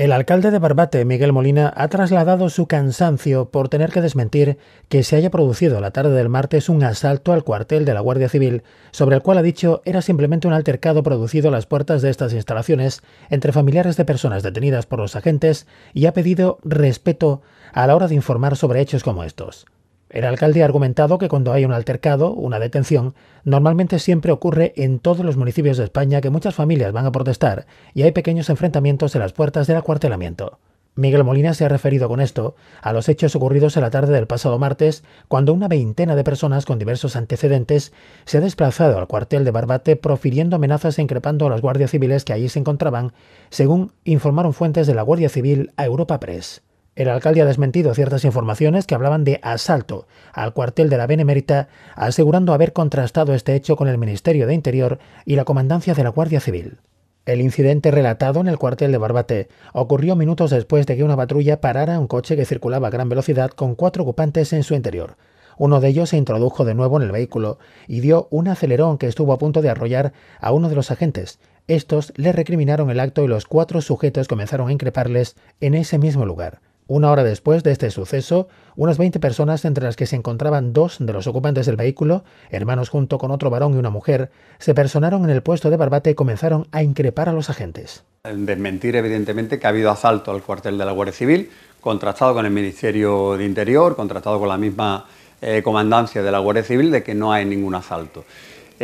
El alcalde de Barbate, Miguel Molina, ha trasladado su cansancio por tener que desmentir que se haya producido la tarde del martes un asalto al cuartel de la Guardia Civil, sobre el cual ha dicho era simplemente un altercado producido a las puertas de estas instalaciones entre familiares de personas detenidas por los agentes y ha pedido respeto a la hora de informar sobre hechos como estos. El alcalde ha argumentado que cuando hay un altercado, una detención, normalmente siempre ocurre en todos los municipios de España que muchas familias van a protestar y hay pequeños enfrentamientos en las puertas del acuartelamiento. Miguel Molina se ha referido con esto a los hechos ocurridos en la tarde del pasado martes, cuando una veintena de personas con diversos antecedentes se ha desplazado al cuartel de Barbate profiriendo amenazas e increpando a las guardias civiles que allí se encontraban, según informaron fuentes de la Guardia Civil a Europa Press. El alcalde ha desmentido ciertas informaciones que hablaban de asalto al cuartel de la Benemérita, asegurando haber contrastado este hecho con el Ministerio de Interior y la Comandancia de la Guardia Civil. El incidente relatado en el cuartel de Barbate ocurrió minutos después de que una patrulla parara un coche que circulaba a gran velocidad con cuatro ocupantes en su interior. Uno de ellos se introdujo de nuevo en el vehículo y dio un acelerón que estuvo a punto de arrollar a uno de los agentes. Estos le recriminaron el acto y los cuatro sujetos comenzaron a increparles en ese mismo lugar. Una hora después de este suceso, unas 20 personas, entre las que se encontraban dos de los ocupantes del vehículo, hermanos junto con otro varón y una mujer, se personaron en el puesto de Barbate y comenzaron a increpar a los agentes. Desmentir, evidentemente, que ha habido asalto al cuartel de la Guardia Civil, contrastado con el Ministerio de Interior, contrastado con la misma eh, comandancia de la Guardia Civil, de que no hay ningún asalto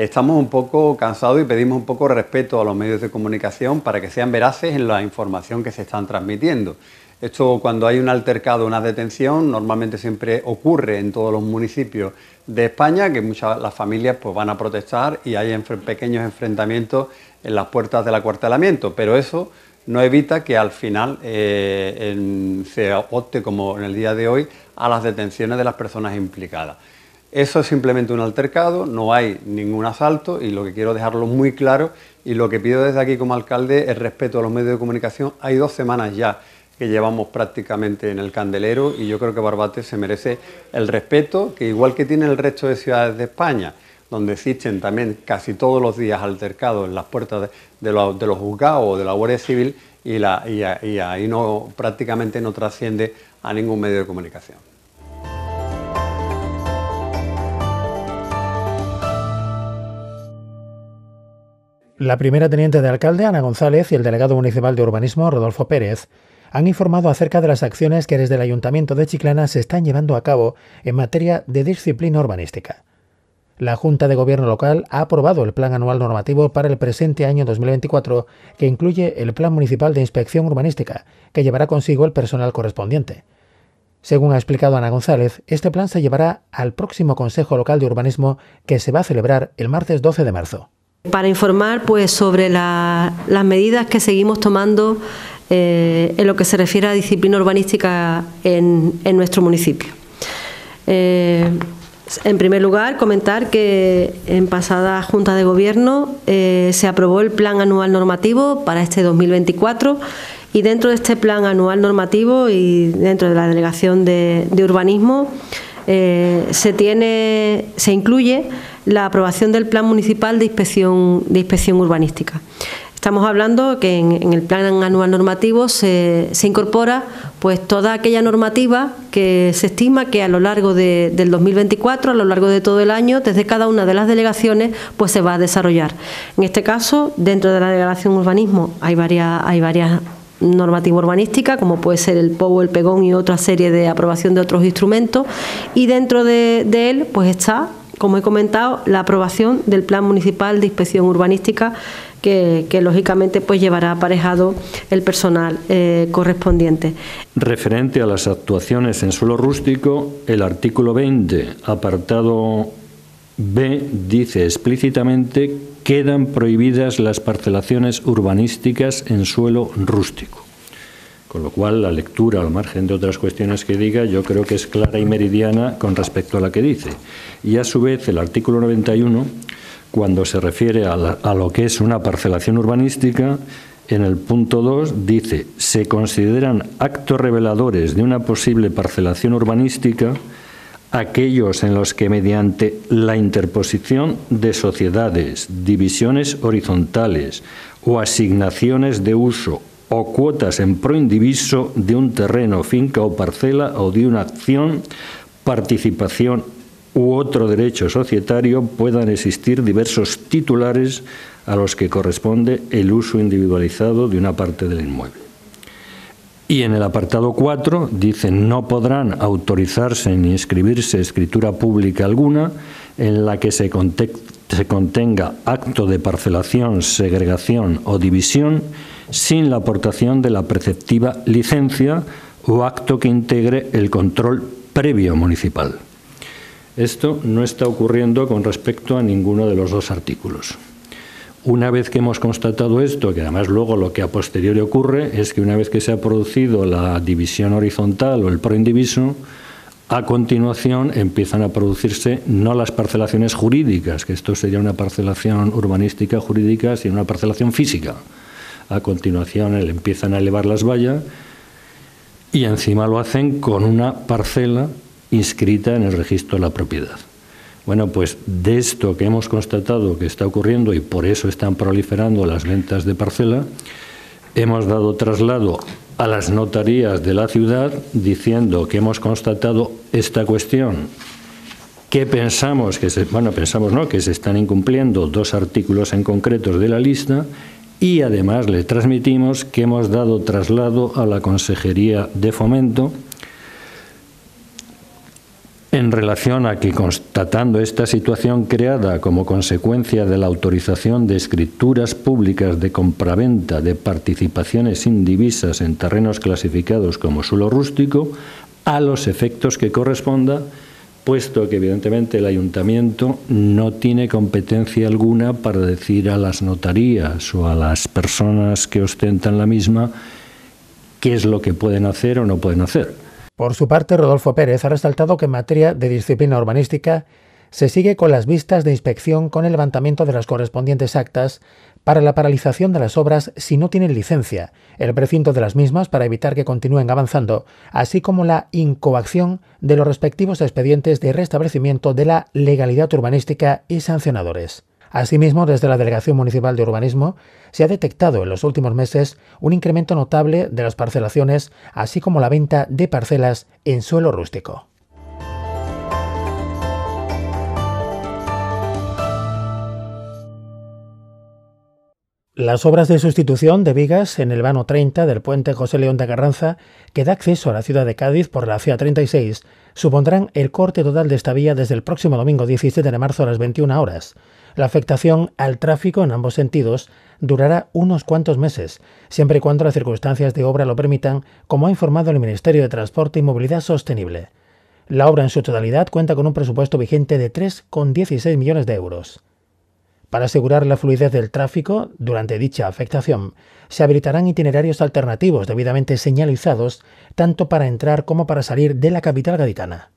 estamos un poco cansados y pedimos un poco respeto a los medios de comunicación para que sean veraces en la información que se están transmitiendo. Esto cuando hay un altercado, una detención, normalmente siempre ocurre en todos los municipios de España, que muchas las familias pues, van a protestar y hay pequeños enfrentamientos en las puertas del acuartelamiento, pero eso no evita que al final eh, se opte, como en el día de hoy, a las detenciones de las personas implicadas. Eso es simplemente un altercado, no hay ningún asalto y lo que quiero dejarlo muy claro y lo que pido desde aquí como alcalde es respeto a los medios de comunicación. Hay dos semanas ya que llevamos prácticamente en el candelero y yo creo que Barbate se merece el respeto que igual que tiene el resto de ciudades de España, donde existen también casi todos los días altercados en las puertas de, los, juzgados o de la Guardia Civil y, ahí no, prácticamente no trasciende a ningún medio de comunicación. La primera teniente de alcalde, Ana González, y el delegado municipal de urbanismo, Rodolfo Pérez, han informado acerca de las acciones que desde el Ayuntamiento de Chiclana se están llevando a cabo en materia de disciplina urbanística. La Junta de Gobierno Local ha aprobado el Plan Anual Normativo para el presente año 2024, que incluye el Plan Municipal de Inspección Urbanística, que llevará consigo el personal correspondiente. Según ha explicado Ana González, este plan se llevará al próximo Consejo Local de Urbanismo que se va a celebrar el martes 12 de marzo para informar pues, sobre las medidas que seguimos tomando eh, en lo que se refiere a disciplina urbanística en, nuestro municipio. Eh, en primer lugar, comentar que en pasada Junta de Gobierno eh, se aprobó el Plan Anual Normativo para este 2024 y dentro de este Plan Anual Normativo y dentro de la Delegación de, de Urbanismo se, tiene, se incluye la aprobación del Plan Municipal de Inspección, de inspección Urbanística. Estamos hablando que en, el Plan Anual Normativo se, se, incorpora pues toda aquella normativa que se estima que a lo largo de, del 2024, a lo largo de todo el año, desde cada una de las delegaciones, pues se va a desarrollar. En este caso, dentro de la delegación urbanismo hay varias, hay varias urbanística, como puede ser el POU, el PEGON y otra serie de aprobación de otros instrumentos, y dentro de, de él pues está como he comentado, la aprobación del Plan Municipal de Inspección Urbanística, que, lógicamente pues llevará aparejado el personal eh, correspondiente. Referente a las actuaciones en suelo rústico, el artículo 20, apartado B, dice explícitamente que quedan prohibidas las parcelaciones urbanísticas en suelo rústico. Con lo cual, la lectura, al margen de otras cuestiones que diga, yo creo que es clara y meridiana con respecto a la que dice. Y a su vez, el artículo 91, cuando se refiere a, a lo que es una parcelación urbanística, en el punto 2 dice, se consideran actos reveladores de una posible parcelación urbanística aquellos en los que mediante la interposición de sociedades, divisiones horizontales o asignaciones de uso o cuotas en proindiviso de un terreno, finca o parcela o de una acción, participación u otro derecho societario puedan existir diversos titulares a los que corresponde el uso individualizado de una parte del inmueble. Y en el apartado 4 dice no podrán autorizarse ni inscribirse escritura pública alguna en la que se conteste se contenga acto de parcelación, segregación o división sin la aportación de la preceptiva licencia o acto que integre el control previo municipal. Esto no está ocurriendo con respecto a ninguno de los dos artículos. Una vez que hemos constatado esto, que además luego lo que a posteriori ocurre es que una vez que se ha producido la división horizontal o el proindiviso, a continuación empiezan a producirse no las parcelaciones jurídicas, que esto sería una parcelación urbanística jurídica, sino una parcelación física. A continuación empiezan a elevar las vallas y encima lo hacen con una parcela inscrita en el registro de la propiedad. Bueno, pues de esto que hemos constatado que está ocurriendo y por eso están proliferando las ventas de parcela, hemos dado traslado a las notarías de la ciudad diciendo que hemos constatado esta cuestión, que pensamos que se, bueno, pensamos no, que se están incumpliendo dos artículos en concretos de la lista y además le transmitimos que hemos dado traslado a la Consejería de Fomento en relación a que constatando esta situación creada como consecuencia de la autorización de escrituras públicas de compraventa de participaciones indivisas en terrenos clasificados como suelo rústico, a los efectos que corresponda, puesto que evidentemente el ayuntamiento no tiene competencia alguna para decir a las notarías o a las personas que ostentan la misma qué es lo que pueden hacer o no pueden hacer por su parte, Rodolfo Pérez ha resaltado que en materia de disciplina urbanística se sigue con las vistas de inspección con el levantamiento de las correspondientes actas para la paralización de las obras si no tienen licencia, el precinto de las mismas para evitar que continúen avanzando, así como la incoacción de los respectivos expedientes de restablecimiento de la legalidad urbanística y sancionadores. Asimismo, desde la Delegación Municipal de Urbanismo se ha detectado en los últimos meses un incremento notable de las parcelaciones, así como la venta de parcelas en suelo rústico. Las obras de sustitución de vigas en el vano 30 del puente José León de Carranza, que da acceso a la ciudad de Cádiz por la CA 36, supondrán el corte total de esta vía desde el próximo domingo 17 de marzo a las 21 horas. La afectación al tráfico en ambos sentidos durará unos cuantos meses, siempre y cuando las circunstancias de obra lo permitan, como ha informado el Ministerio de Transporte y Movilidad Sostenible. La obra en su totalidad cuenta con un presupuesto vigente de 3,16 millones de euros. Para asegurar la fluidez del tráfico durante dicha afectación, se habilitarán itinerarios alternativos debidamente señalizados tanto para entrar como para salir de la capital gaditana.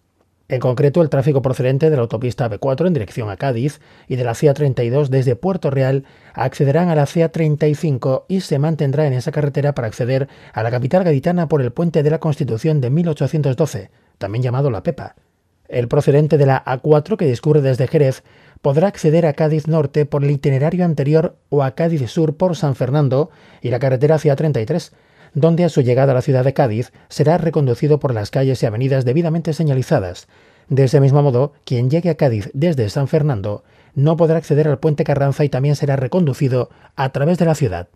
En concreto, el tráfico procedente de la autopista B4 en dirección a Cádiz y de la CA32 desde Puerto Real accederán a la CA35 y se mantendrá en esa carretera para acceder a la capital gaditana por el puente de la Constitución de 1812, también llamado La Pepa. El procedente de la A4 que discurre desde Jerez podrá acceder a Cádiz Norte por el itinerario anterior o a Cádiz Sur por San Fernando y la carretera CA33 donde a su llegada a la ciudad de Cádiz será reconducido por las calles y avenidas debidamente señalizadas. De ese mismo modo, quien llegue a Cádiz desde San Fernando no podrá acceder al puente Carranza y también será reconducido a través de la ciudad.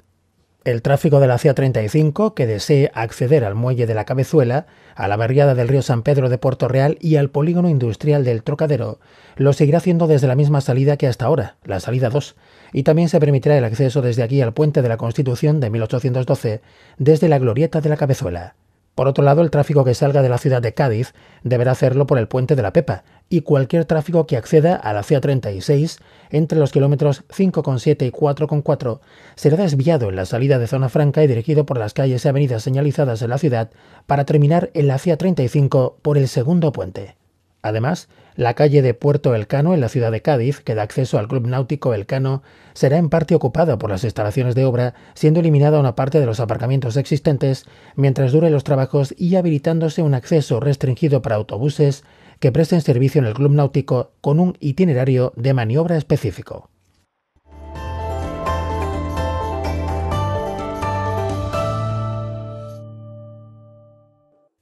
El tráfico de la CA35, que desee acceder al muelle de la Cabezuela, a la barriada del río San Pedro de Puerto Real y al polígono industrial del Trocadero, lo seguirá haciendo desde la misma salida que hasta ahora, la salida 2, y también se permitirá el acceso desde aquí al puente de la Constitución de 1812, desde la glorieta de la Cabezuela. Por otro lado, el tráfico que salga de la ciudad de Cádiz deberá hacerlo por el puente de la Pepa, y cualquier tráfico que acceda a la CA36 entre los kilómetros 5,7 y 4,4 será desviado en la salida de zona franca y dirigido por las calles y avenidas señalizadas en la ciudad para terminar en la CA35 por el segundo puente. Además, la calle de Puerto Elcano en la ciudad de Cádiz, que da acceso al Club Náutico Elcano, será en parte ocupada por las instalaciones de obra, siendo eliminada una parte de los aparcamientos existentes mientras duren los trabajos y habilitándose un acceso restringido para autobuses, que presten servicio en el club náutico con un itinerario de maniobra específico.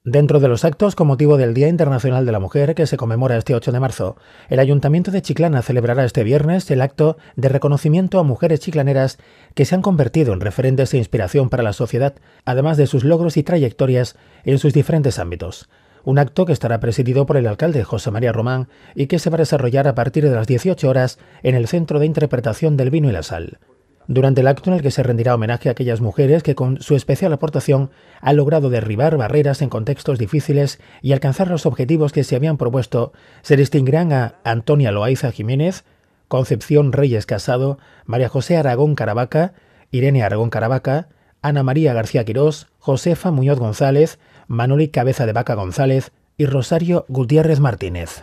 Dentro de los actos con motivo del Día Internacional de la Mujer que se conmemora este 8 de marzo, el Ayuntamiento de Chiclana celebrará este viernes el acto de reconocimiento a mujeres chiclaneras que se han convertido en referentes e inspiración para la sociedad, además de sus logros y trayectorias en sus diferentes ámbitos un acto que estará presidido por el alcalde José María Román y que se va a desarrollar a partir de las 18 horas en el Centro de Interpretación del Vino y la Sal. Durante el acto en el que se rendirá homenaje a aquellas mujeres que con su especial aportación han logrado derribar barreras en contextos difíciles y alcanzar los objetivos que se habían propuesto, se distinguirán a Antonia Loaiza Jiménez, Concepción Reyes Casado, María José Aragón Caravaca, Irene Aragón Caravaca, Ana María García Quirós, Josefa Muñoz González, Manoli Cabeza de Vaca González y Rosario Gutiérrez Martínez.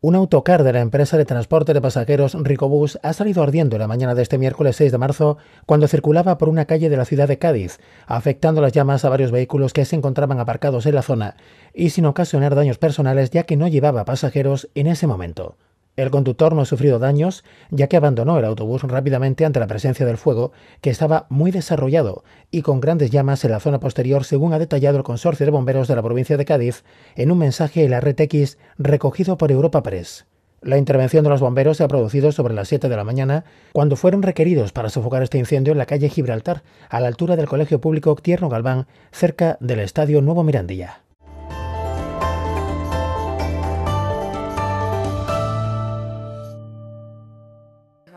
Un autocar de la empresa de transporte de pasajeros Ricobus ha salido ardiendo la mañana de este miércoles 6 de marzo cuando circulaba por una calle de la ciudad de Cádiz, afectando las llamas a varios vehículos que se encontraban aparcados en la zona y sin ocasionar daños personales ya que no llevaba pasajeros en ese momento. El conductor no ha sufrido daños, ya que abandonó el autobús rápidamente ante la presencia del fuego, que estaba muy desarrollado y con grandes llamas en la zona posterior, según ha detallado el Consorcio de Bomberos de la provincia de Cádiz en un mensaje en la RTX recogido por Europa Press. La intervención de los bomberos se ha producido sobre las 7 de la mañana, cuando fueron requeridos para sofocar este incendio en la calle Gibraltar, a la altura del Colegio Público Tierno Galván, cerca del Estadio Nuevo Mirandilla.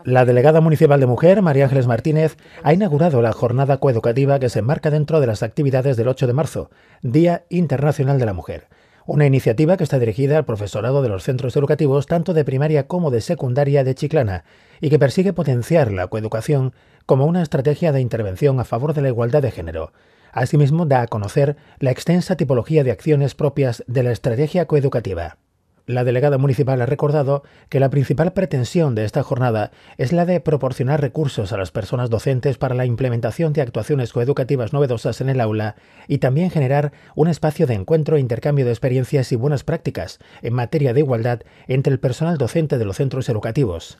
La delegada municipal de mujer, María Ángeles Martínez, ha inaugurado la jornada coeducativa que se enmarca dentro de las actividades del 8 de marzo, Día Internacional de la Mujer. Una iniciativa que está dirigida al profesorado de los centros educativos tanto de primaria como de secundaria de Chiclana y que persigue potenciar la coeducación como una estrategia de intervención a favor de la igualdad de género. Asimismo, da a conocer la extensa tipología de acciones propias de la estrategia coeducativa. La delegada municipal ha recordado que la principal pretensión de esta jornada es la de proporcionar recursos a las personas docentes para la implementación de actuaciones coeducativas novedosas en el aula y también generar un espacio de encuentro e intercambio de experiencias y buenas prácticas en materia de igualdad entre el personal docente de los centros educativos.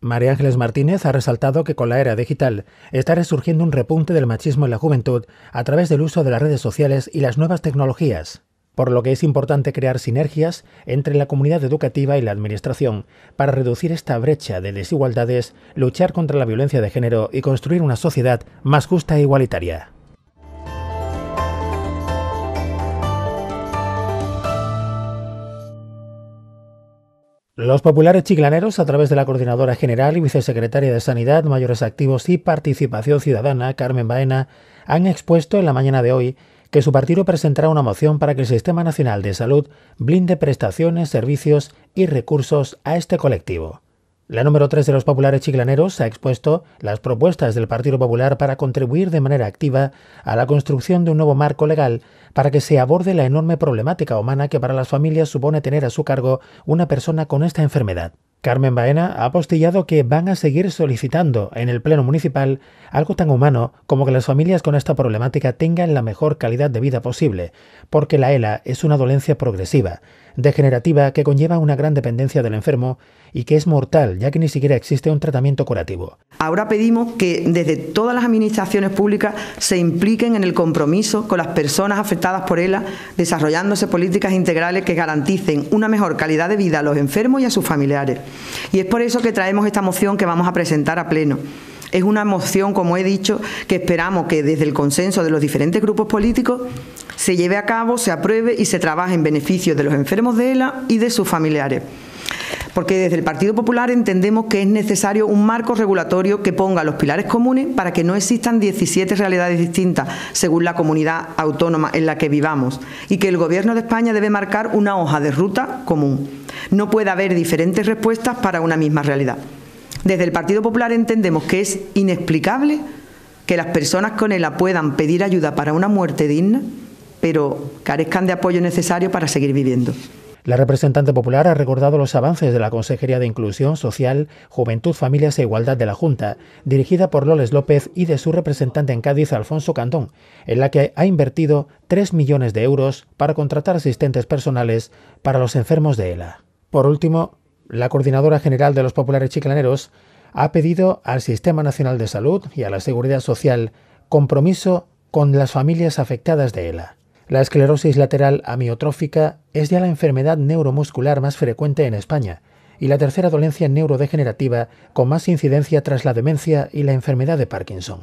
María Ángeles Martínez ha resaltado que con la era digital está resurgiendo un repunte del machismo en la juventud a través del uso de las redes sociales y las nuevas tecnologías por lo que es importante crear sinergias entre la comunidad educativa y la administración para reducir esta brecha de desigualdades, luchar contra la violencia de género y construir una sociedad más justa e igualitaria. Los populares chiclaneros, a través de la Coordinadora General y Vicesecretaria de Sanidad, Mayores Activos y Participación Ciudadana, Carmen Baena, han expuesto en la mañana de hoy que su partido presentará una moción para que el Sistema Nacional de Salud blinde prestaciones, servicios y recursos a este colectivo. La número 3 de los populares chiglaneros ha expuesto las propuestas del Partido Popular para contribuir de manera activa a la construcción de un nuevo marco legal para que se aborde la enorme problemática humana que para las familias supone tener a su cargo una persona con esta enfermedad. Carmen Baena ha apostillado que van a seguir solicitando en el Pleno Municipal algo tan humano como que las familias con esta problemática tengan la mejor calidad de vida posible, porque la ELA es una dolencia progresiva, degenerativa que conlleva una gran dependencia del enfermo y que es mortal, ya que ni siquiera existe un tratamiento curativo. Ahora pedimos que desde todas las administraciones públicas se impliquen en el compromiso con las personas afectadas por ella, desarrollándose políticas integrales que garanticen una mejor calidad de vida a los enfermos y a sus familiares. Y es por eso que traemos esta moción que vamos a presentar a pleno. Es una moción, como he dicho, que esperamos que desde el consenso de los diferentes grupos políticos se lleve a cabo, se apruebe y se trabaje en beneficio de los enfermos de ELA y de sus familiares porque desde el Partido Popular entendemos que es necesario un marco regulatorio que ponga los pilares comunes para que no existan 17 realidades distintas según la comunidad autónoma en la que vivamos y que el Gobierno de España debe marcar una hoja de ruta común. No puede haber diferentes respuestas para una misma realidad. Desde el Partido Popular entendemos que es inexplicable que las personas con ELA puedan pedir ayuda para una muerte digna pero carezcan de apoyo necesario para seguir viviendo. La representante popular ha recordado los avances de la Consejería de Inclusión Social, Juventud, Familias e Igualdad de la Junta, dirigida por Loles López y de su representante en Cádiz, Alfonso Cantón, en la que ha invertido 3 millones de euros para contratar asistentes personales para los enfermos de ELA. Por último, la coordinadora general de los populares chiclaneros ha pedido al Sistema Nacional de Salud y a la Seguridad Social compromiso con las familias afectadas de ELA. La esclerosis lateral amiotrófica es ya la enfermedad neuromuscular más frecuente en España y la tercera dolencia neurodegenerativa con más incidencia tras la demencia y la enfermedad de Parkinson.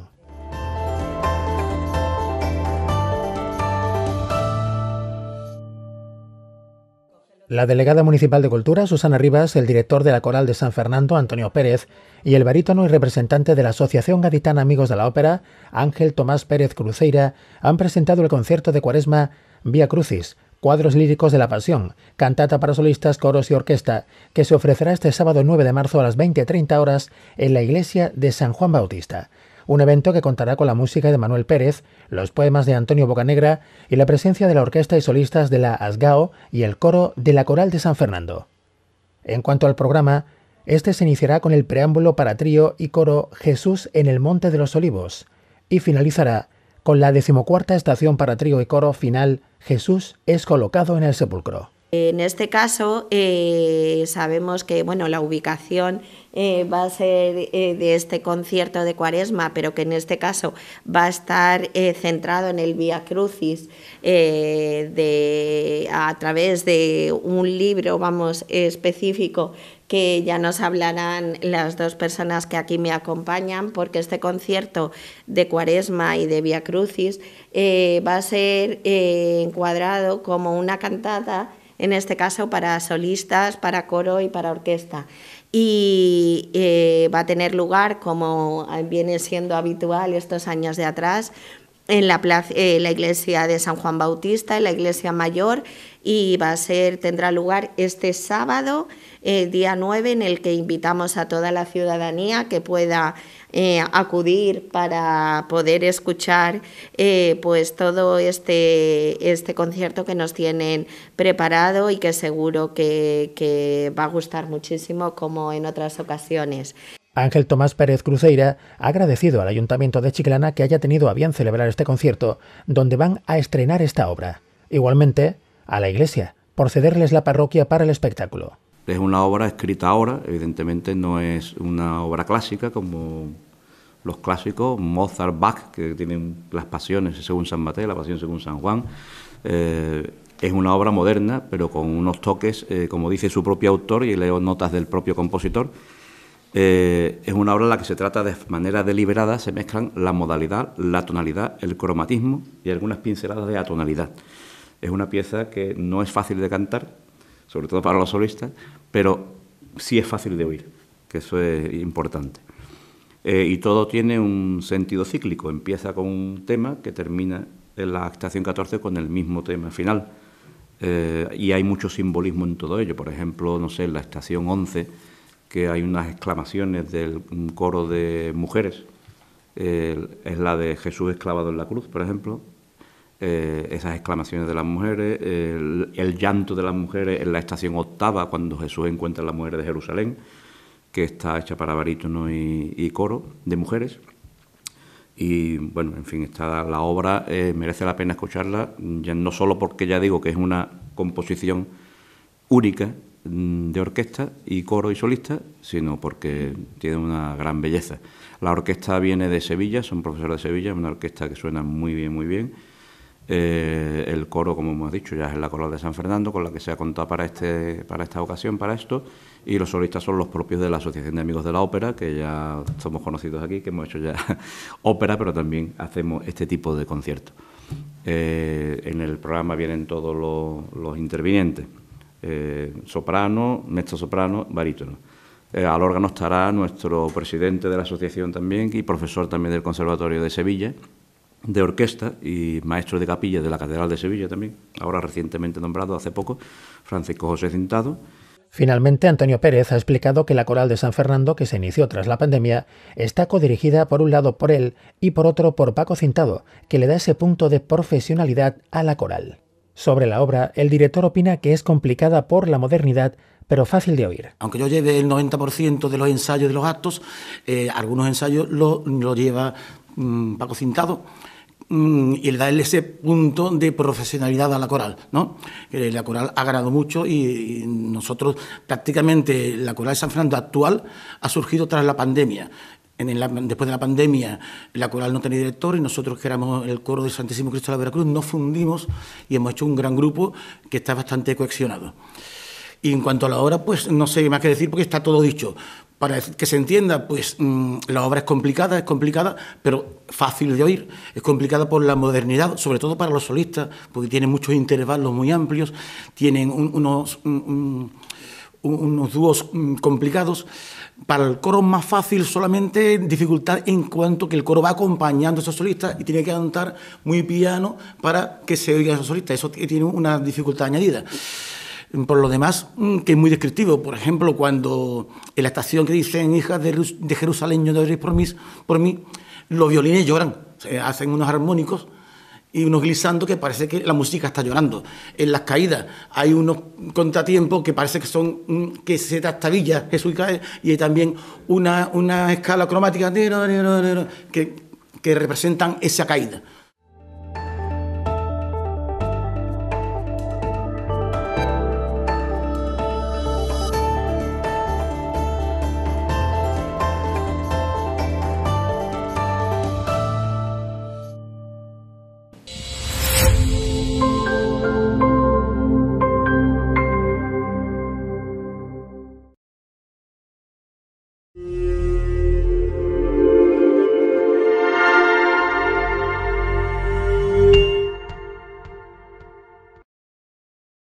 La delegada municipal de Cultura, Susana Rivas, el director de la Coral de San Fernando, Antonio Pérez, y el barítono y representante de la Asociación Gaditana Amigos de la Ópera, Ángel Tomás Pérez Cruceira, han presentado el concierto de Cuaresma Vía Crucis, Cuadros Líricos de la Pasión, cantata para solistas, coros y orquesta, que se ofrecerá este sábado 9 de marzo a las 20.30 horas en la iglesia de San Juan Bautista un evento que contará con la música de Manuel Pérez, los poemas de Antonio Bocanegra y la presencia de la orquesta y solistas de la Asgao y el coro de la Coral de San Fernando. En cuanto al programa, este se iniciará con el preámbulo para trío y coro Jesús en el Monte de los Olivos y finalizará con la decimocuarta estación para trío y coro final Jesús es colocado en el sepulcro. En este caso, eh, sabemos que la ubicación eh, va a ser eh, de este concierto de Cuaresma, pero que en este caso va a estar centrado en el Via Crucis a través de un libro vamos, específico que ya nos hablarán las dos personas que aquí me acompañan, porque este concierto de Cuaresma y de Via Crucis va a ser encuadrado como una cantada en este caso para solistas, para coro y para orquesta. Y eh, va a tener lugar, como viene siendo habitual estos años de atrás, en la, eh, la, iglesia de San Juan Bautista, en la iglesia mayor, y va a ser, tendrá lugar este sábado, eh, día 9, en el que invitamos a toda la ciudadanía que pueda eh, acudir para poder escuchar pues todo este, este concierto que nos tienen preparado y que seguro que, que va a gustar muchísimo como en otras ocasiones. Ángel Tomás Pérez Cruzeira ha agradecido al Ayuntamiento de Chiclana que haya tenido a bien celebrar este concierto, donde van a estrenar esta obra. Igualmente, a la Iglesia, por cederles la parroquia para el espectáculo. Es una obra escrita ahora, evidentemente no es una obra clásica como los clásicos, Mozart, Bach, que tienen las pasiones según San Mateo, la pasión según San Juan. Eh, es una obra moderna, pero con unos toques, eh, como dice su propio autor y leo notas del propio compositor, eh, es una obra en la que se trata de manera deliberada, se mezclan la modalidad, la tonalidad, el cromatismo y algunas pinceladas de atonalidad. Es una pieza que no es fácil de cantar, sobre todo para los solistas, pero sí es fácil de oír, que eso es importante. Eh, y todo tiene un sentido cíclico, empieza con un tema que termina en la estación 14 con el mismo tema final. Eh, y hay mucho simbolismo en todo ello, por ejemplo, no sé, en la estación 11 que hay unas exclamaciones del coro de mujeres, es la de Jesús esclavado en la cruz, por ejemplo, eh, esas exclamaciones de las mujeres, el, llanto de las mujeres en la estación octava cuando Jesús encuentra a la mujer de Jerusalén, que está hecha para barítono y, coro de mujeres. Y bueno, en fin, está la obra eh, merece la pena escucharla, no solo porque ya digo que es una composición única, Mm, de orquesta y coro y solista, sino porque tiene una gran belleza. La orquesta viene de Sevilla, son profesores de Sevilla, una orquesta que suena muy bien, muy bien. Eh, el coro, como hemos dicho, ya es la coral de San Fernando, con la que se ha contado para, este, para esta ocasión, para esto, y los solistas son los propios de la Asociación de Amigos de la Ópera, que ya somos conocidos aquí, que hemos hecho ya ópera, pero también hacemos este tipo de conciertos. Eh, en el programa vienen todos los intervinientes. ...soprano, eh, soprano, barítono. Eh, al órgano estará nuestro presidente de la asociación también y profesor también del Conservatorio de Sevilla, de orquesta y maestro de capilla de la Catedral de Sevilla también, ahora recientemente nombrado hace poco, Francisco José Cintado. Finalmente, Antonio Pérez ha explicado que la Coral de San Fernando, que se inició tras la pandemia, está codirigida por un lado por él y por otro por Paco Cintado, que le da ese punto de profesionalidad a la coral. Sobre la obra, el director opina que es complicada por la modernidad, pero fácil de oír. Aunque yo lleve el 90% de los ensayos de los actos, eh, algunos ensayos los lo lleva mm, Paco Cintado mm, y le da ese punto de profesionalidad a la coral, ¿no? Eh, la coral ha ganado mucho y, y, nosotros prácticamente la coral de San Fernando actual ha surgido tras la pandemia después de la pandemia la coral no tenía director y nosotros que éramos el coro de Santísimo Cristo de la Veracruz nos fundimos y hemos hecho un gran grupo que está bastante coexionado. Y en cuanto a la obra, pues no sé más que decir porque está todo dicho. Para que se entienda, pues mm, la obra es complicada, es complicada, pero fácil de oír. Es complicada por la modernidad, sobre todo para los solistas, porque tiene muchos intervalos muy amplios, tienen unos unos dúos mm, complicados. Para el coro es más fácil solamente dificultad en cuanto que el coro va acompañando a esos solistas y tiene que cantar muy piano para que se oiga a esos solistas. Eso tiene una dificultad añadida. Por lo demás, mm, que es muy descriptivo. Por ejemplo, cuando en la estación que dicen Hijas de Jerusalén, yo no por mí, por mí, los violines lloran, se hacen unos armónicos y unos glissando que parece que la música está llorando. En las caídas hay unos contratiempos que parece que son que se trastabilla Jesús y cae, y hay también una, una escala cromática que, que representan esa caída.